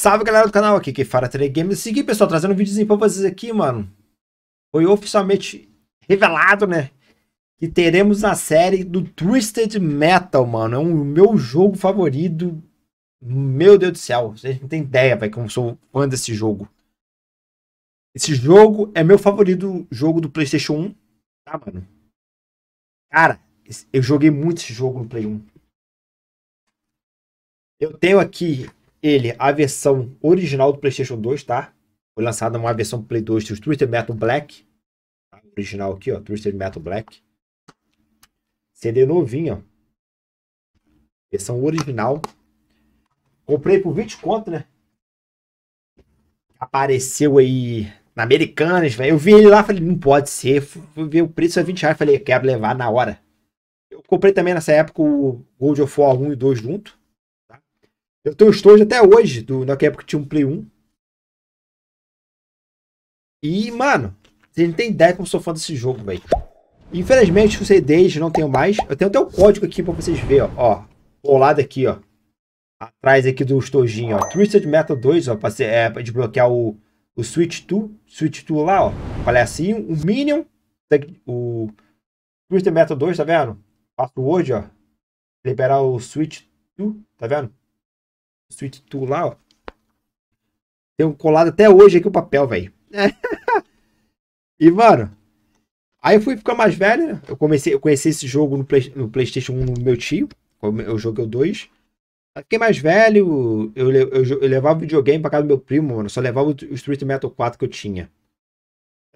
Salve galera do canal, aqui que Fara 3 é Games. Segui pessoal, trazendo um vídeozinho pra vocês aqui, mano. Foi oficialmente revelado, né? Que teremos a série do Twisted Metal, mano. É o um, meu jogo favorito. Meu Deus do céu, vocês não tem ideia, velho, como sou fã desse jogo. Esse jogo é meu favorito jogo do PlayStation 1, tá, mano? Cara, eu joguei muito esse jogo no Play 1. Eu tenho aqui ele, a versão original do PlayStation 2, tá? Foi lançada uma versão Play 2 do Twisted Metal Black. Tá? Original aqui, ó. Twisted Metal Black. CD novinho, ó. Versão original. Comprei por 20 conto, né? Apareceu aí na Americanas, velho. Eu vi ele lá, falei, não pode ser. Fui ver o preço a é 20 reais, falei, quero levar na hora. Eu comprei também nessa época o Gold of War 1 e 2 junto. Eu tenho estojo até hoje, do, naquela época tinha um Play 1. E, mano, você não tem ideia como sou fã desse jogo, velho. Infelizmente, os CDs não tenho mais. Eu tenho até o código aqui pra vocês verem, ó. Colado aqui, ó. Atrás aqui do estojinho, ó. Twisted Metal 2, ó. Pra ser, é, pra desbloquear o, o Switch 2. Switch 2 lá, ó. Palhacinho. O Minion. O Twisted Metal 2, tá vendo? passo hoje, ó. Liberar o Switch 2, tá vendo? Street 2 lá, ó. Tenho colado até hoje aqui o papel, velho. e, mano, aí eu fui ficar mais velho. Né? Eu comecei, eu conheci esse jogo no, Play, no PlayStation 1 no meu tio. É é eu joguei o 2. Fiquei mais velho, eu, eu, eu, eu levava videogame pra casa do meu primo, mano. Só levava o, o Street Metal 4 que eu tinha.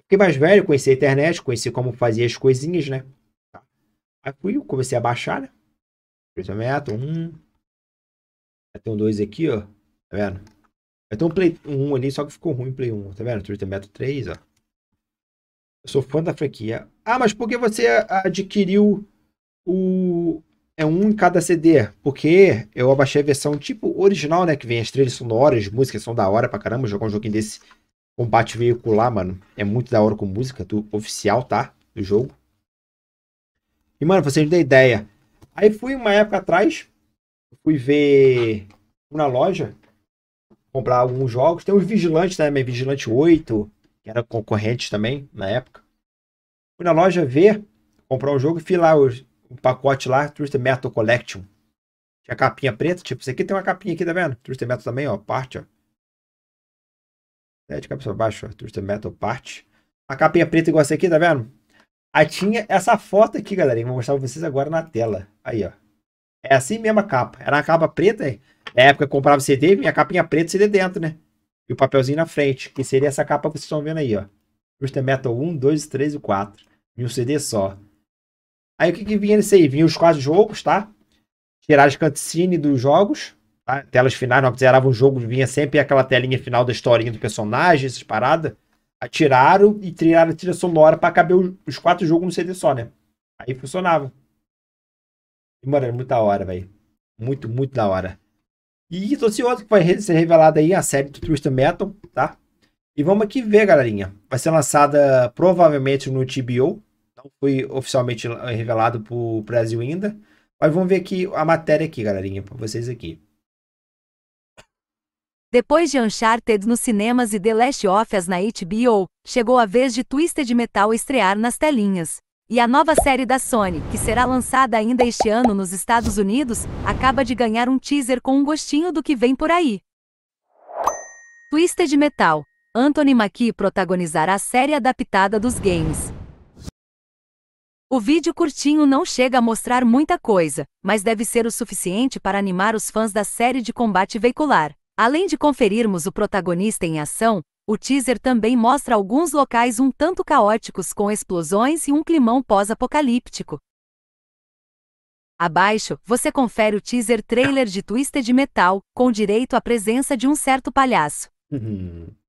Fiquei mais velho, conheci a internet, conheci como fazia as coisinhas, né? Tá. Aí fui, comecei a baixar, né? Street Metal 1, tem um 2 aqui, ó. Tá vendo? Vai ter um Play 1 um ali, só que ficou ruim Play 1. Tá vendo? Twitter Metro 3, ó. Eu sou fã da franquia. Ah, mas por que você adquiriu o. É um em cada CD? Porque eu abaixei a versão tipo original, né? Que vem as trilhas sonoras, músicas são da hora pra caramba. Jogar um joguinho desse combate veicular, mano. É muito da hora com música do oficial, tá? Do jogo. E, mano, vocês não têm ideia. Aí fui uma época atrás, fui ver na loja comprar alguns jogos. Tem os Vigilantes né meu Vigilante 8, que era concorrente também na época. Fui na loja ver, comprar um jogo e fui lá o pacote lá, Twisted Metal Collection. Tinha capinha preta, tipo, isso aqui tem uma capinha aqui, tá vendo? Twisted Metal também, ó, parte, ó. É, de cabeça pra baixo, ó, Twisted Metal parte. A capinha preta igual essa aqui, tá vendo? Aí tinha essa foto aqui, galerinha, vou mostrar pra vocês agora na tela. Aí, ó. É assim mesmo a capa. Era a capa preta, é. Na época eu comprava CD, vinha a capinha preta CD dentro, né? E o papelzinho na frente, que seria essa capa que vocês estão vendo aí, ó. Twisted Metal 1, 2, 3 e 4. E um CD só. Aí o que, que vinha nisso aí? Vinha os quatro jogos, tá? Tirar as cutscenes dos jogos. Tá? Telas finais, não zerava o jogo, vinha sempre aquela telinha final da historinha do personagem, essas paradas. Atiraram e tiraram a trilha sonora para caber os quatro jogos no CD só, né? Aí funcionava. E, mano, é muito da hora, velho. Muito, muito da hora. E tô ansioso que vai ser revelada aí a série do Twisted Metal, tá? E vamos aqui ver, galerinha. Vai ser lançada provavelmente no TBO. Não foi oficialmente revelado pro Brasil ainda. Mas vamos ver aqui a matéria aqui, galerinha, pra vocês aqui. Depois de Uncharted nos cinemas e The Last of Us na HBO, chegou a vez de Twisted Metal estrear nas telinhas. E a nova série da Sony, que será lançada ainda este ano nos Estados Unidos, acaba de ganhar um teaser com um gostinho do que vem por aí. Twisted Metal. Anthony Mackie protagonizará a série adaptada dos games. O vídeo curtinho não chega a mostrar muita coisa, mas deve ser o suficiente para animar os fãs da série de combate veicular. Além de conferirmos o protagonista em ação, o teaser também mostra alguns locais um tanto caóticos com explosões e um climão pós-apocalíptico. Abaixo, você confere o teaser trailer de Twisted Metal, com direito à presença de um certo palhaço. Uhum.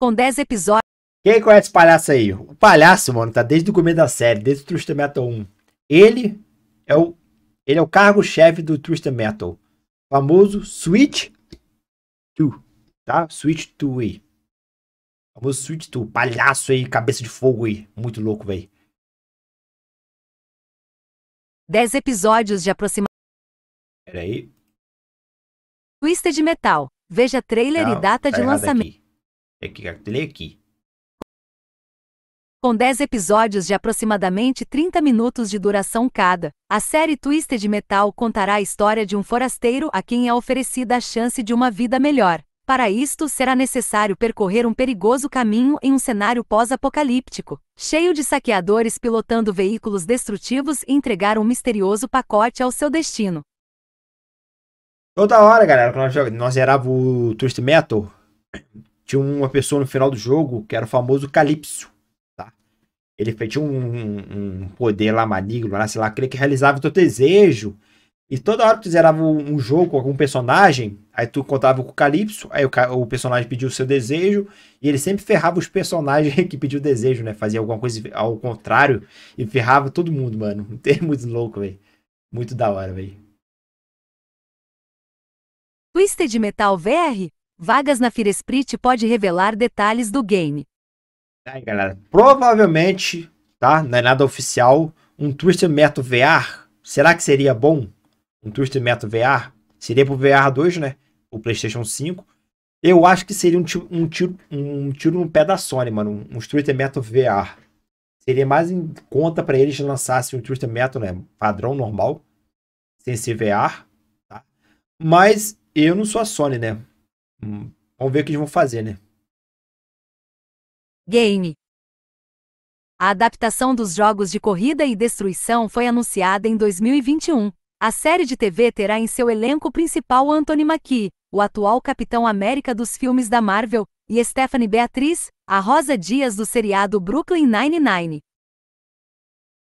Com 10 episódios. Quem conhece esse palhaço aí? O palhaço, mano, tá desde o começo da série, desde o Twisted Metal 1. Ele é o, ele é o cargo-chefe do Twisted Metal. O famoso Switch 2, tá? Switch 2. Famoso Sweet Tooth, palhaço aí, cabeça de fogo aí. Muito louco, velho. 10 episódios de aproximadamente. Peraí. Twisted Metal. Veja trailer Não, e data tá de lançamento. Aqui. É que é aqui. Com 10 episódios de aproximadamente 30 minutos de duração cada, a série Twisted Metal contará a história de um forasteiro a quem é oferecida a chance de uma vida melhor. Para isto será necessário percorrer um perigoso caminho em um cenário pós-apocalíptico, cheio de saqueadores pilotando veículos destrutivos e entregar um misterioso pacote ao seu destino. Toda então tá hora, galera, quando nós zerava o Twist Metal, tinha uma pessoa no final do jogo que era o famoso Calypso. Tá? Ele tinha um, um, um poder lá maligno, lá, sei lá, aquele que realizava o teu desejo e toda hora que tu zerava um jogo com algum personagem, aí tu contava com o Calypso, aí o, o personagem pediu o seu desejo, e ele sempre ferrava os personagens que pediu o desejo, né? Fazia alguma coisa ao contrário e ferrava todo mundo, mano. muito louco, velho. Muito da hora, velho. Twisted Metal VR? Vagas na Firesprit pode revelar detalhes do game. Aí, galera, provavelmente, tá? Não é nada oficial. Um Twisted Metal VR, será que seria bom? um Twisted Metal VR, seria pro VR 2, né? O PlayStation 5. Eu acho que seria um tiro, um tiro, um tiro no pé da Sony, mano. Um Twisted Metal VR. Seria mais em conta para eles lançassem um Twisted Metal, né? Padrão normal, sem ser VR, tá? Mas eu não sou a Sony, né? Hum, vamos ver o que eles vão fazer, né? Game. A adaptação dos jogos de corrida e destruição foi anunciada em 2021. A série de TV terá em seu elenco principal Anthony Mackie, o atual Capitão América dos filmes da Marvel, e Stephanie Beatriz, a Rosa Dias do seriado Brooklyn Nine-Nine.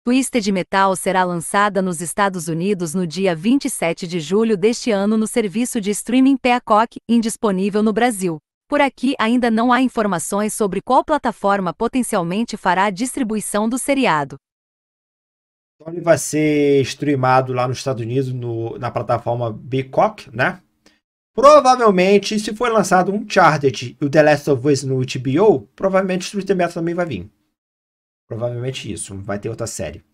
Twisted Metal será lançada nos Estados Unidos no dia 27 de julho deste ano no serviço de streaming Peacock, indisponível no Brasil. Por aqui ainda não há informações sobre qual plataforma potencialmente fará a distribuição do seriado. Então ele vai ser streamado lá nos Estados Unidos no, na plataforma Peacock, né? Provavelmente, se for lançado um Chartered e o The Last of Us no HBO, provavelmente o Street Metal também vai vir. Provavelmente isso, vai ter outra série.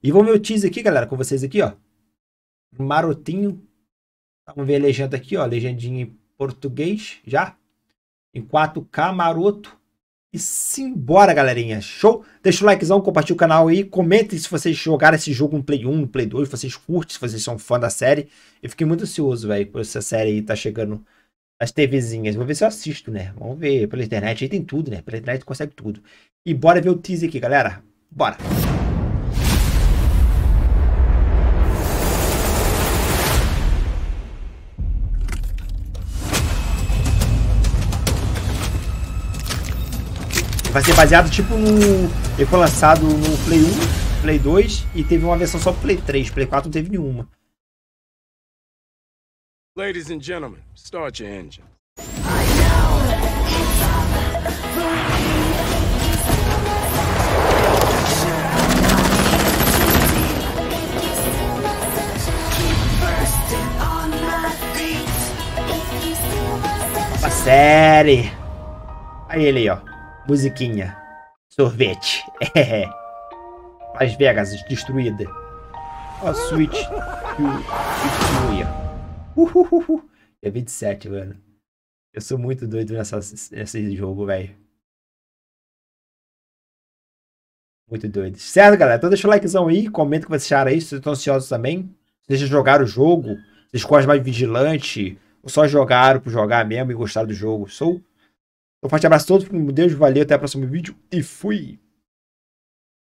E vou ver o teaser aqui, galera, com vocês aqui, ó. Marotinho. Vamos ver a legenda aqui, ó. Legendinha em português, já. Em 4K, maroto. E simbora, galerinha. Show? Deixa o likezão, compartilha o canal aí. Comentem se vocês jogaram esse jogo no Play 1, no Play 2, se vocês curtem, se vocês são fã da série. Eu fiquei muito ansioso, velho, por essa série aí tá chegando nas TVzinhas. Vou ver se eu assisto, né? Vamos ver pela internet. Aí tem tudo, né? Pela internet consegue tudo. E bora ver o teaser aqui, galera. Bora! Vai ser baseado tipo no. Ele foi lançado no Play 1, Play 2 e teve uma versão só pro Play 3. Play 4 não teve nenhuma. Ladies and gentlemen, start your engine. série. Aí ele, ó. Musiquinha. Sorvete. É. Las Vegas destruída. A Switch Junior. Uhuhuhu. Dia 27, mano. Eu sou muito doido nessa, nesse jogo, velho. Muito doido. Certo, galera? Então deixa o likezão aí, comenta o que vocês acharam aí, se vocês estão ansiosos também. Vocês já jogaram o jogo? Vocês quase mais vigilante? Ou só jogaram por jogar mesmo e gostaram do jogo? Sou um então, forte abraço a todos, um Deus, valeu, até o próximo vídeo e fui!